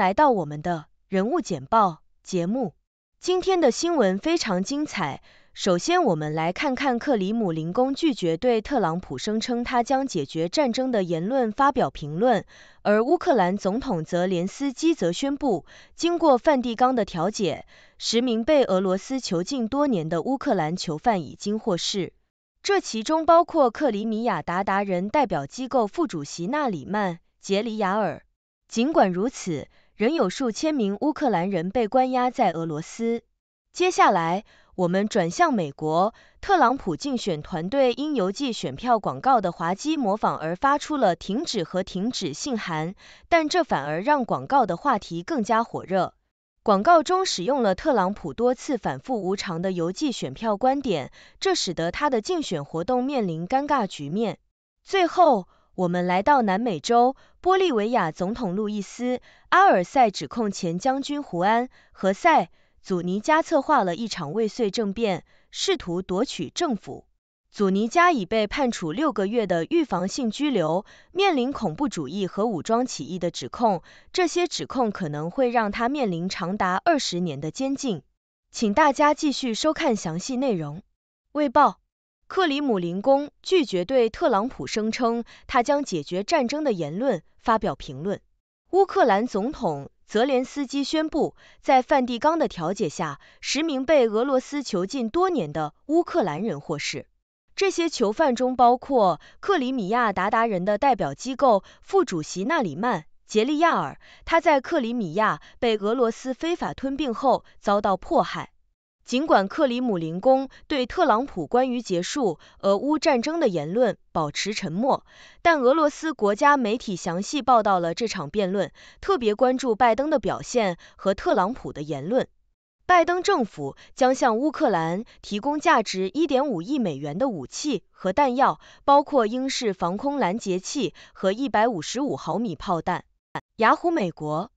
来到我们的人物简报节目，今天的新闻非常精彩。首先，我们来看看克里姆林宫拒绝对特朗普声称他将解决战争的言论发表评论，而乌克兰总统泽连斯基则宣布，经过梵蒂冈的调解，十名被俄罗斯囚禁多年的乌克兰囚犯已经获释，这其中包括克里米亚达达人代表机构副主席纳里曼·杰里亚尔。尽管如此，仍有数千名乌克兰人被关押在俄罗斯。接下来，我们转向美国。特朗普竞选团队因邮寄选票广告的滑稽模仿而发出了“停止”和“停止”信函，但这反而让广告的话题更加火热。广告中使用了特朗普多次反复无常的邮寄选票观点，这使得他的竞选活动面临尴尬局面。最后。我们来到南美洲，玻利维亚总统路易斯·阿尔塞指控前将军胡安·何塞·祖尼加策划了一场未遂政变，试图夺取政府。祖尼加已被判处六个月的预防性拘留，面临恐怖主义和武装起义的指控，这些指控可能会让他面临长达二十年的监禁。请大家继续收看详细内容。卫报。克里姆林宫拒绝对特朗普声称他将解决战争的言论发表评论。乌克兰总统泽连斯基宣布，在梵蒂冈的调解下，十名被俄罗斯囚禁多年的乌克兰人获释。这些囚犯中包括克里米亚鞑靼人的代表机构副主席纳里曼·杰利亚尔，他在克里米亚被俄罗斯非法吞并后遭到迫害。尽管克里姆林宫对特朗普关于结束俄乌战争的言论保持沉默，但俄罗斯国家媒体详细报道了这场辩论，特别关注拜登的表现和特朗普的言论。拜登政府将向乌克兰提供价值1.5亿美元的武器和弹药，包括英式防空拦截器和155毫米炮弹。雅虎美国。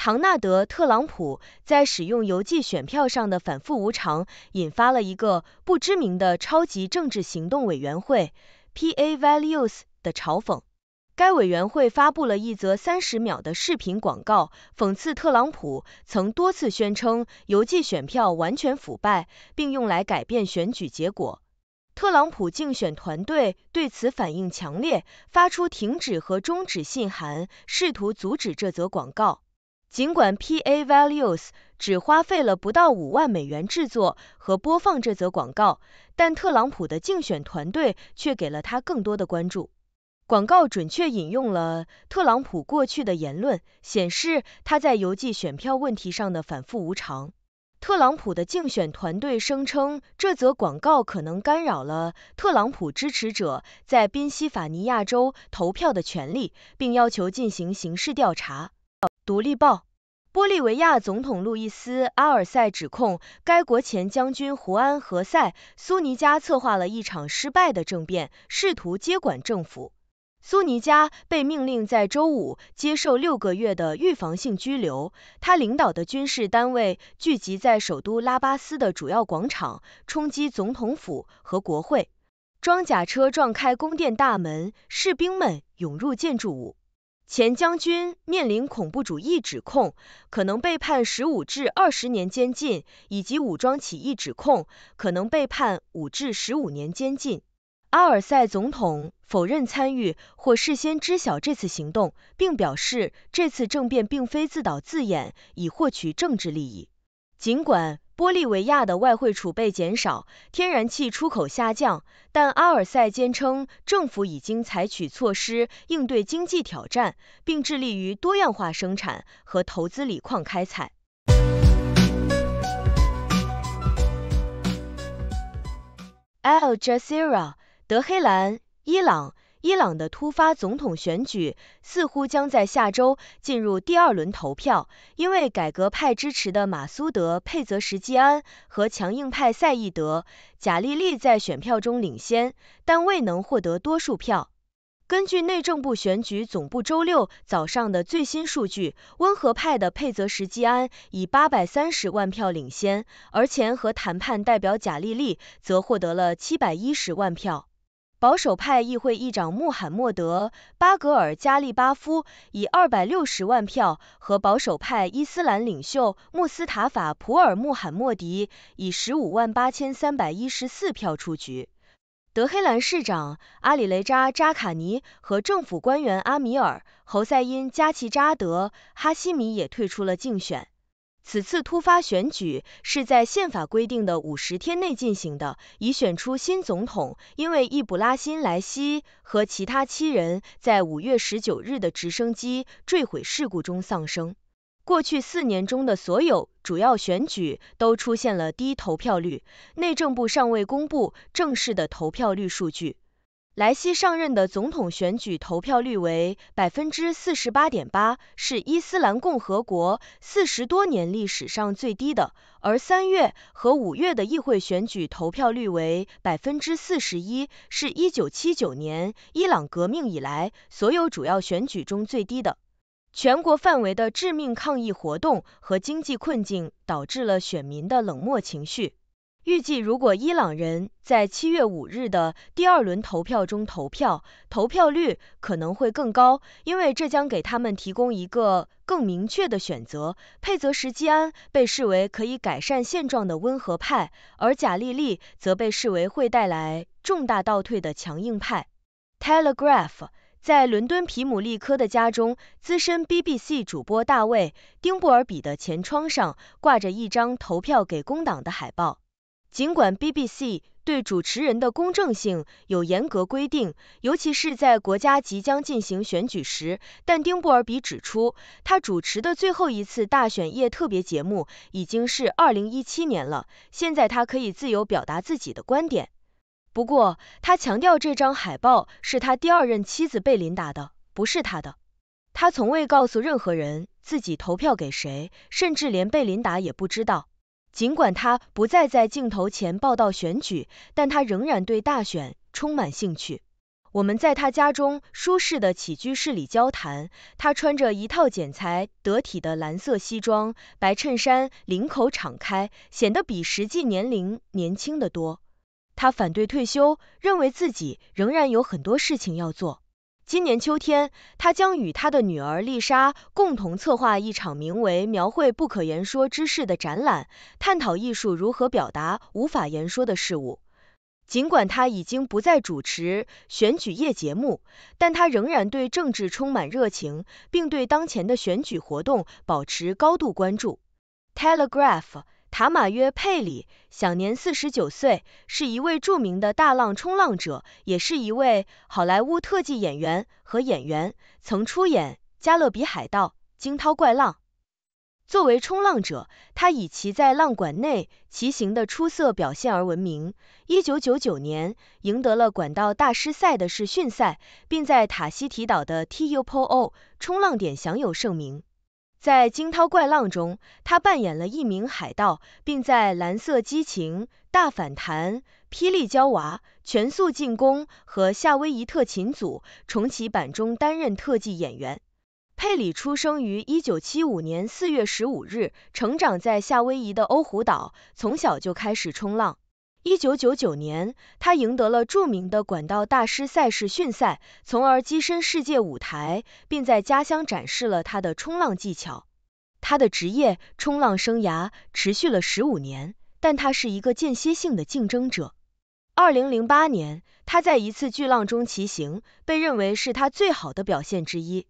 唐纳德·特朗普在使用邮寄选票上的反复无常，引发了一个不知名的超级政治行动委员会 （P.A. Values） 的嘲讽。该委员会发布了一则三十秒的视频广告，讽刺特朗普曾多次宣称邮寄选票完全腐败，并用来改变选举结果。特朗普竞选团队对此反应强烈，发出停止和终止信函，试图阻止这则广告。尽管 PA Values 只花费了不到五万美元制作和播放这则广告，但特朗普的竞选团队却给了他更多的关注。广告准确引用了特朗普过去的言论，显示他在邮寄选票问题上的反复无常。特朗普的竞选团队声称，这则广告可能干扰了特朗普支持者在宾夕法尼亚州投票的权利，并要求进行刑事调查。《独立报》，玻利维亚总统路易斯·阿尔塞指控该国前将军胡安·何塞·苏尼加策划了一场失败的政变，试图接管政府。苏尼加被命令在周五接受六个月的预防性拘留。他领导的军事单位聚集在首都拉巴斯的主要广场，冲击总统府和国会。装甲车撞开宫殿大门，士兵们涌入建筑物。前将军面临恐怖主义指控，可能被判十五至二十年监禁，以及武装起义指控，可能被判五至十五年监禁。阿尔塞总统否认参与或事先知晓这次行动，并表示这次政变并非自导自演，以获取政治利益。尽管玻利维亚的外汇储备减少，天然气出口下降，但阿尔塞坚称政府已经采取措施应对经济挑战，并致力于多样化生产和投资锂矿开采。Al Jazeera，德黑兰，伊朗。伊朗的突发总统选举似乎将在下周进入第二轮投票，因为改革派支持的马苏德·佩泽什基安和强硬派赛义德·贾利利在选票中领先，但未能获得多数票。根据内政部选举总部周六早上的最新数据，温和派的佩泽什基安以830万票领先，而前和谈判代表贾利利则获得了710万票。保守派议会议长穆罕默德·巴格尔加利巴夫以二百六十万票，和保守派伊斯兰领袖穆斯塔法·普尔穆罕默迪以十五万八千三百一十四票出局。德黑兰市长阿里雷扎·扎卡尼和政府官员阿米尔·侯赛因·加齐扎德·哈希米也退出了竞选。此次突发选举是在宪法规定的五十天内进行的，以选出新总统。因为易卜拉欣·莱西和其他七人在五月十九日的直升机坠毁事故中丧生，过去四年中的所有主要选举都出现了低投票率。内政部尚未公布正式的投票率数据。莱西上任的总统选举投票率为百分之四十八点八，是伊斯兰共和国四十多年历史上最低的。而三月和五月的议会选举投票率为百分之四十一，是一九七九年伊朗革命以来所有主要选举中最低的。全国范围的致命抗议活动和经济困境导致了选民的冷漠情绪。预计如果伊朗人在七月五日的第二轮投票中投票，投票率可能会更高，因为这将给他们提供一个更明确的选择。佩泽什基安被视为可以改善现状的温和派，而贾利利则被视为会带来重大倒退的强硬派。Telegraph 在伦敦皮姆利科的家中，资深 BBC 主播大卫·丁布尔比的前窗上挂着一张投票给工党的海报。尽管 BBC 对主持人的公正性有严格规定，尤其是在国家即将进行选举时，但丁布尔比指出，他主持的最后一次大选夜特别节目已经是2017年了，现在他可以自由表达自己的观点。不过，他强调这张海报是他第二任妻子贝琳达的，不是他的。他从未告诉任何人自己投票给谁，甚至连贝琳达也不知道。尽管他不再在镜头前报道选举，但他仍然对大选充满兴趣。我们在他家中舒适的起居室里交谈，他穿着一套剪裁得体的蓝色西装、白衬衫，领口敞开，显得比实际年龄年轻的多。他反对退休，认为自己仍然有很多事情要做。今年秋天，他将与他的女儿丽莎共同策划一场名为“描绘不可言说之事”的展览，探讨艺术如何表达无法言说的事物。尽管他已经不再主持选举夜节目，但他仍然对政治充满热情，并对当前的选举活动保持高度关注。Telegraph。卡马约佩里享年四十九岁，是一位著名的大浪冲浪者，也是一位好莱坞特技演员和演员，曾出演《加勒比海盗》《惊涛怪浪》。作为冲浪者，他以其在浪馆内骑行的出色表现而闻名。一九九九年，赢得了管道大师赛的试训赛，并在塔希提岛的 t u p o 冲浪点享有盛名。在惊涛怪浪中，他扮演了一名海盗，并在《蓝色激情》《大反弹》《霹雳娇娃》《全速进攻》和《夏威夷特勤组重启版》中担任特技演员。佩里出生于1975年4月15日，成长在夏威夷的欧胡岛，从小就开始冲浪。1999年，他赢得了著名的管道大师赛事训赛，从而跻身世界舞台，并在家乡展示了他的冲浪技巧。他的职业冲浪生涯持续了15年，但他是一个间歇性的竞争者。2008年，他在一次巨浪中骑行，被认为是他最好的表现之一。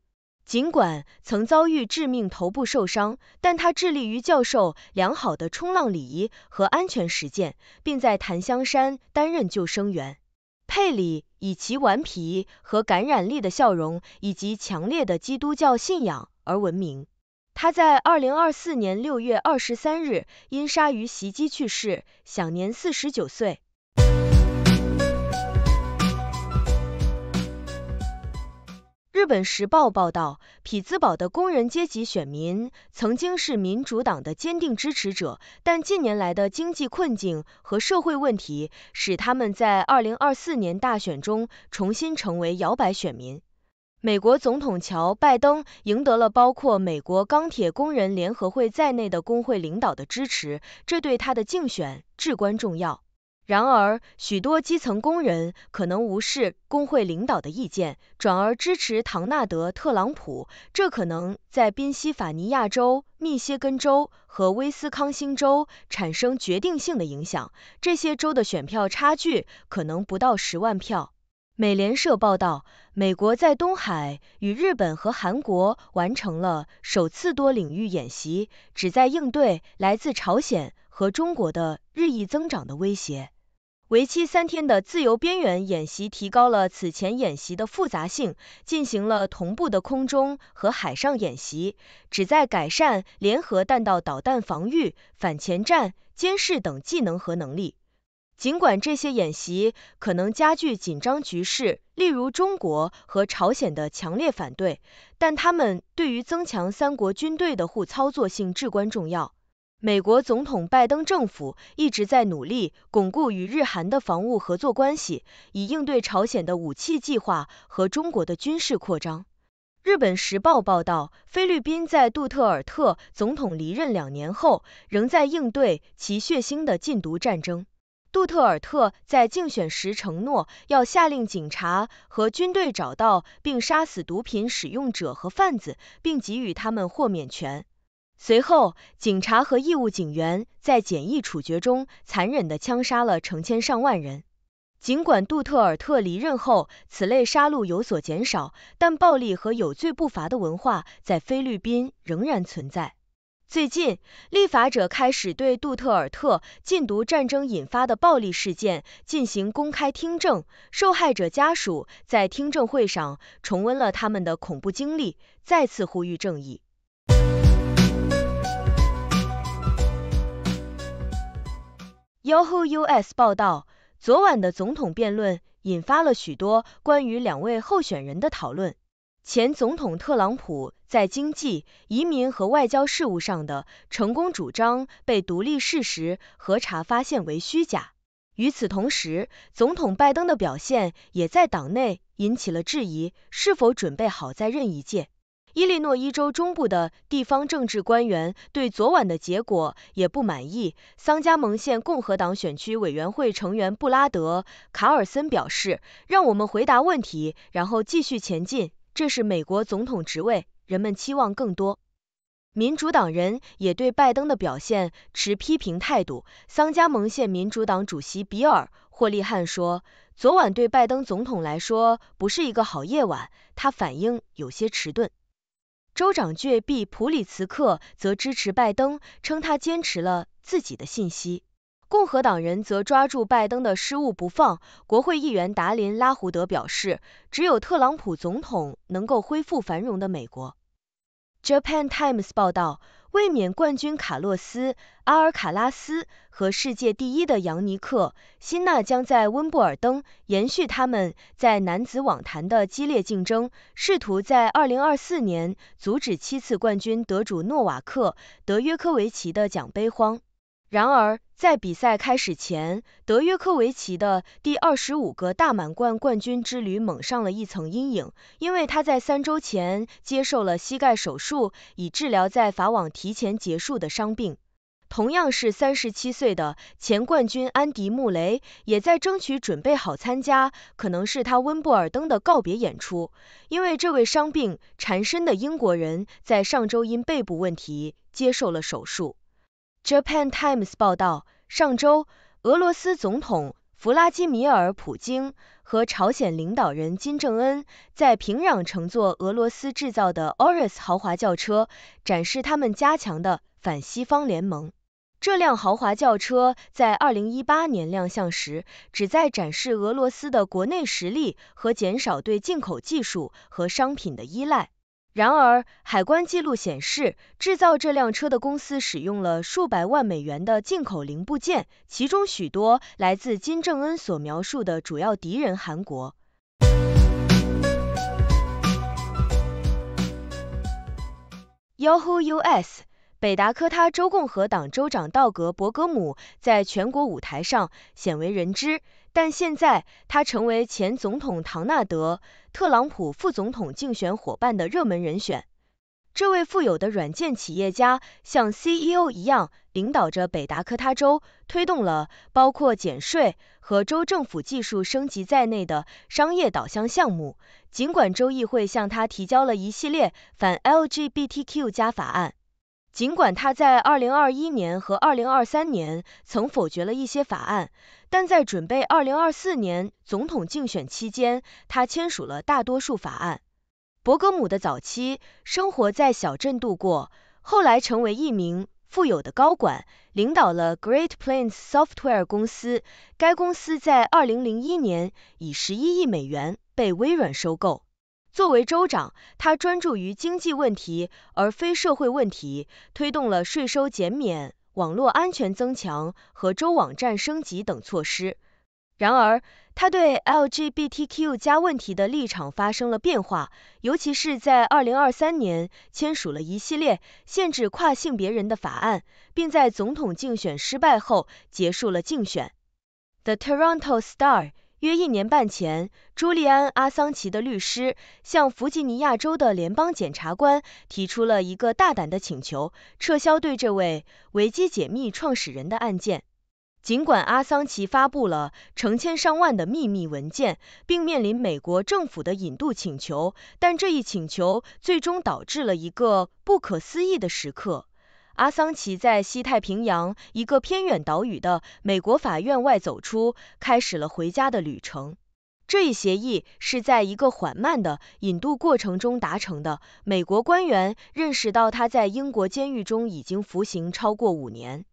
尽管曾遭遇致命头部受伤，但他致力于教授良好的冲浪礼仪和安全实践，并在檀香山担任救生员。佩里以其顽皮和感染力的笑容，以及强烈的基督教信仰而闻名。他在2024年6月23日因鲨鱼袭击去世，享年49岁。《日本时报》报道，匹兹堡的工人阶级选民曾经是民主党的坚定支持者，但近年来的经济困境和社会问题使他们在2024年大选中重新成为摇摆选民。美国总统乔·拜登赢得了包括美国钢铁工人联合会在内的工会领导的支持，这对他的竞选至关重要。然而，许多基层工人可能无视工会领导的意见，转而支持唐纳德·特朗普，这可能在宾夕法尼亚州、密歇根州和威斯康星州产生决定性的影响。这些州的选票差距可能不到十万票。美联社报道，美国在东海与日本和韩国完成了首次多领域演习，旨在应对来自朝鲜和中国的日益增长的威胁。为期三天的自由边缘演习提高了此前演习的复杂性，进行了同步的空中和海上演习，旨在改善联合弹道导弹防御、反潜战、监视等技能和能力。尽管这些演习可能加剧紧张局势，例如中国和朝鲜的强烈反对，但他们对于增强三国军队的互操作性至关重要。美国总统拜登政府一直在努力巩固与日韩的防务合作关系，以应对朝鲜的武器计划和中国的军事扩张。日本时报报道，菲律宾在杜特尔特总统离任两年后，仍在应对其血腥的禁毒战争。杜特尔特在竞选时承诺要下令警察和军队找到并杀死毒品使用者和贩子，并给予他们豁免权。随后，警察和义务警员在简易处决中残忍地枪杀了成千上万人。尽管杜特尔特离任后，此类杀戮有所减少，但暴力和有罪不罚的文化在菲律宾仍然存在。最近，立法者开始对杜特尔特禁毒战争引发的暴力事件进行公开听证，受害者家属在听证会上重温了他们的恐怖经历，再次呼吁正义。Yahoo US 报道，昨晚的总统辩论引发了许多关于两位候选人的讨论。前总统特朗普在经济、移民和外交事务上的成功主张被独立事实核查发现为虚假。与此同时，总统拜登的表现也在党内引起了质疑，是否准备好在任一届。伊利诺伊州中部的地方政治官员对昨晚的结果也不满意。桑加蒙县共和党选区委员会成员布拉德·卡尔森表示：“让我们回答问题，然后继续前进。这是美国总统职位，人们期望更多。”民主党人也对拜登的表现持批评态度。桑加蒙县民主党主席比尔·霍利汉说：“昨晚对拜登总统来说不是一个好夜晚，他反应有些迟钝。”州长杰毕普里茨克则支持拜登，称他坚持了自己的信息。共和党人则抓住拜登的失误不放。国会议员达林拉胡德表示，只有特朗普总统能够恢复繁荣的美国。《Japan Times》报道。卫冕冠军卡洛斯·阿尔卡拉斯和世界第一的扬尼克·辛纳将在温布尔登延续他们在男子网坛的激烈竞争，试图在2024年阻止七次冠军得主诺瓦克·德约科维奇的奖杯荒。然而，在比赛开始前，德约科维奇的第二十五个大满贯冠军之旅蒙上了一层阴影，因为他在三周前接受了膝盖手术，以治疗在法网提前结束的伤病。同样是三十七岁的前冠军安迪·穆雷也在争取准备好参加可能是他温布尔登的告别演出，因为这位伤病缠身的英国人在上周因背部问题接受了手术。Japan Times 报道，上周，俄罗斯总统弗拉基米尔·普京和朝鲜领导人金正恩在平壤乘坐俄罗斯制造的 a u r i s 豪华轿车，展示他们加强的反西方联盟。这辆豪华轿车在2018年亮相时，旨在展示俄罗斯的国内实力和减少对进口技术和商品的依赖。然而，海关记录显示，制造这辆车的公司使用了数百万美元的进口零部件，其中许多来自金正恩所描述的主要敌人——韩国。Yahoo US，北达科他州共和党州长道格·伯格姆在全国舞台上鲜为人知，但现在他成为前总统唐纳德。特朗普副总统竞选伙伴的热门人选，这位富有的软件企业家像 CEO 一样领导着北达科他州，推动了包括减税和州政府技术升级在内的商业导向项目。尽管州议会向他提交了一系列反 LGBTQ 加法案。尽管他在2021年和2023年曾否决了一些法案，但在准备2024年总统竞选期间，他签署了大多数法案。伯格姆的早期生活在小镇度过，后来成为一名富有的高管，领导了 Great Plains Software 公司。该公司在2001年以11亿美元被微软收购。作为州长，他专注于经济问题而非社会问题，推动了税收减免、网络安全增强和州网站升级等措施。然而，他对 LGBTQ+ 问题的立场发生了变化，尤其是在2023年签署了一系列限制跨性别人的法案，并在总统竞选失败后结束了竞选。The Toronto Star。约一年半前，朱利安·阿桑奇的律师向弗吉尼亚州的联邦检察官提出了一个大胆的请求：撤销对这位维基解密创始人的案件。尽管阿桑奇发布了成千上万的秘密文件，并面临美国政府的引渡请求，但这一请求最终导致了一个不可思议的时刻。阿桑奇在西太平洋一个偏远岛屿的美国法院外走出，开始了回家的旅程。这一协议是在一个缓慢的引渡过程中达成的。美国官员认识到他在英国监狱中已经服刑超过五年。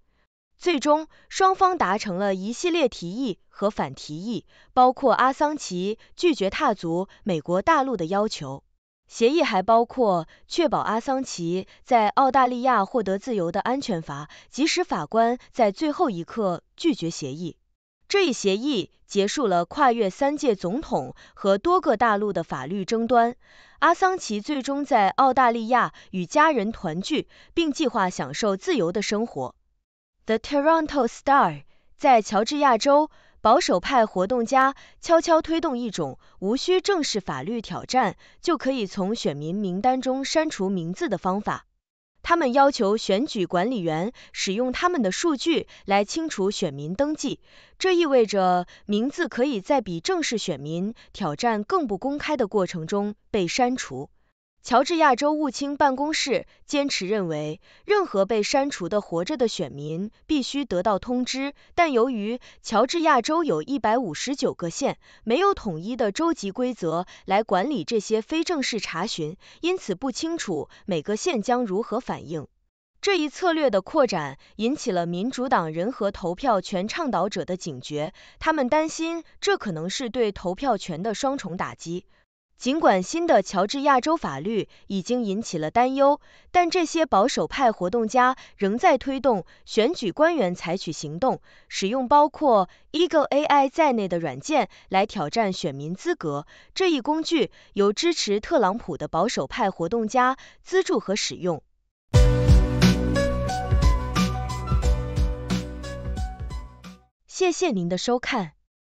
最终，双方达成了一系列提议和反提议，包括阿桑奇拒绝踏足美国大陆的要求。协议还包括确保阿桑奇在澳大利亚获得自由的安全阀，即使法官在最后一刻拒绝协议。这一协议结束了跨越三届总统和多个大陆的法律争端。阿桑奇最终在澳大利亚与家人团聚，并计划享受自由的生活。The Toronto Star 在乔治亚州。保守派活动家悄悄推动一种无需正式法律挑战就可以从选民名单中删除名字的方法。他们要求选举管理员使用他们的数据来清除选民登记，这意味着名字可以在比正式选民挑战更不公开的过程中被删除。乔治亚州务卿办公室坚持认为，任何被删除的活着的选民必须得到通知。但由于乔治亚州有159个县，没有统一的州级规则来管理这些非正式查询，因此不清楚每个县将如何反应。这一策略的扩展引起了民主党人和投票权倡导者的警觉，他们担心这可能是对投票权的双重打击。尽管新的乔治亚州法律已经引起了担忧，但这些保守派活动家仍在推动选举官员采取行动，使用包括 Eagle AI 在内的软件来挑战选民资格。这一工具由支持特朗普的保守派活动家资助和使用。谢谢您的收看。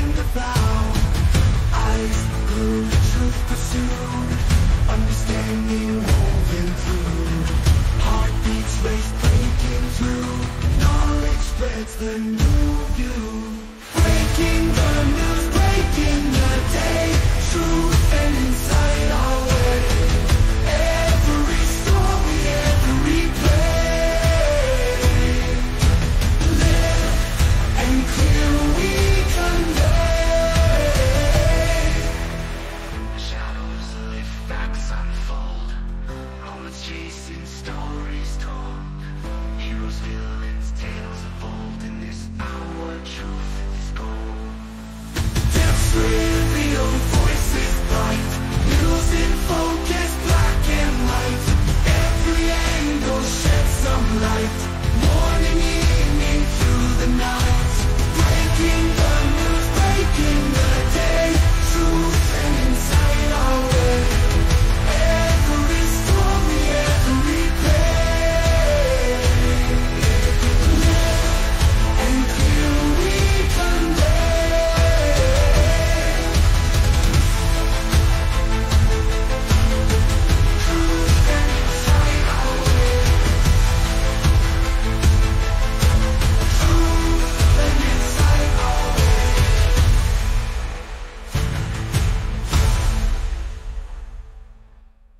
behind the plow Eyes glued truth pursued Understanding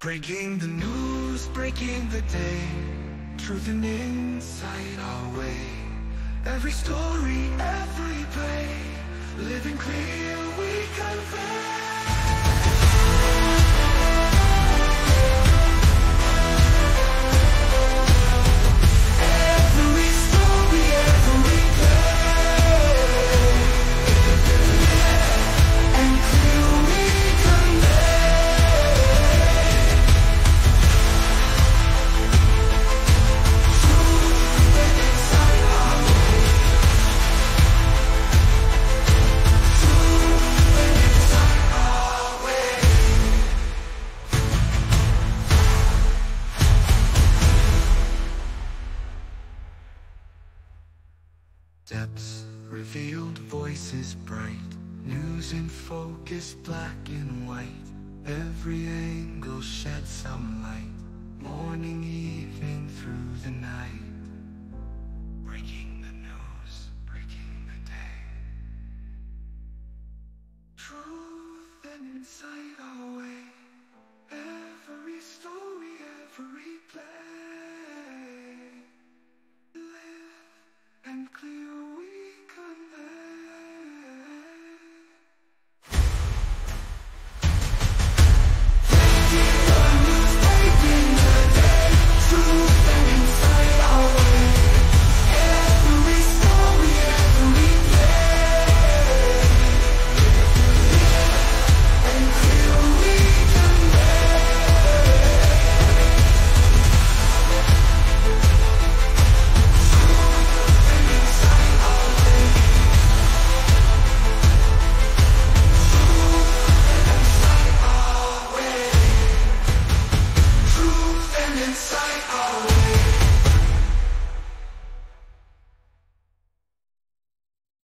Breaking the news, breaking the day Truth and insight our way Every story, every play Living clear, we confess.